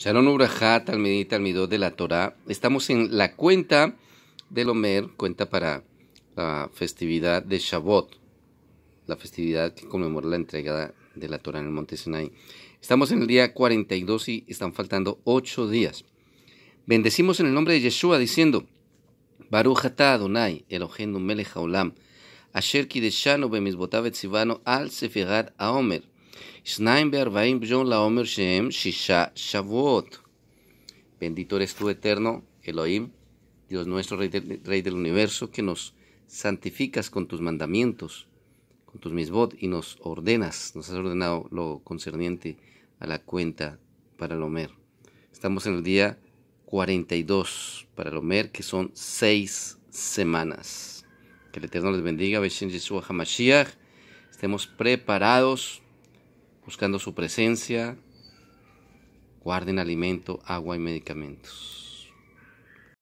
Sharon Talmidot de la Torah. Estamos en la cuenta del Omer, cuenta para la festividad de Shabbat, la festividad que conmemora la entrega de la Torá en el monte Sinai. Estamos en el día 42 y están faltando ocho días. Bendecimos en el nombre de Yeshua diciendo, Baruch Adonai, Elohenu melech haolam, asher kideshanu bemisbotav Sivano, al sefirat omer Bendito eres tú, eterno Elohim, Dios nuestro, Rey del, universo, que nos santificas con tus mandamientos, con tus misbot, y nos ordenas, nos has ordenado lo concerniente a la cuenta para el Omer. Estamos en el día 42 para el Omer, que son seis semanas. Que el Eterno les bendiga, Yeshua Hamashiach. Estemos preparados buscando su presencia. Guarden alimento, agua y medicamentos.